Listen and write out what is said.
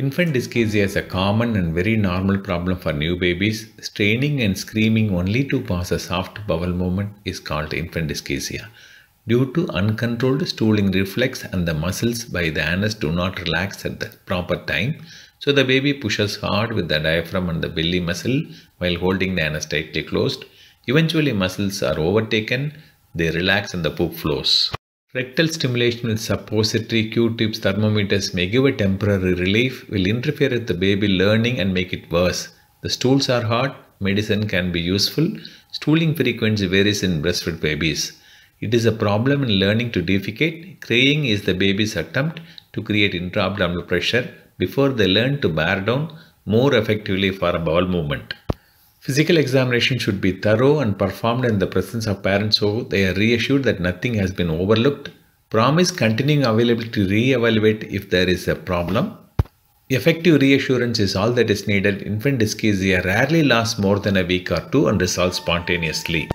Infant dyschezia is a common and very normal problem for new babies. Straining and screaming only to pass a soft bowel movement is called infant dyschezia. Due to uncontrolled stooling reflex and the muscles by the anus do not relax at the proper time, so the baby pushes hard with the diaphragm and the belly muscle while holding the anus tightly closed. Eventually muscles are overtaken, they relax and the poop flows. Rectal stimulation with suppository, Q-tips, thermometers may give a temporary relief, will interfere with the baby learning and make it worse. The stools are hard, medicine can be useful. Stooling frequency varies in breastfed babies. It is a problem in learning to defecate. Crying is the baby's attempt to create intra-abdominal pressure before they learn to bear down more effectively for a bowel movement. Physical examination should be thorough and performed in the presence of parents so they are reassured that nothing has been overlooked. Promise continuing availability to re-evaluate if there is a problem. Effective reassurance is all that is needed. Infant dyschezia rarely lasts more than a week or two and resolves spontaneously.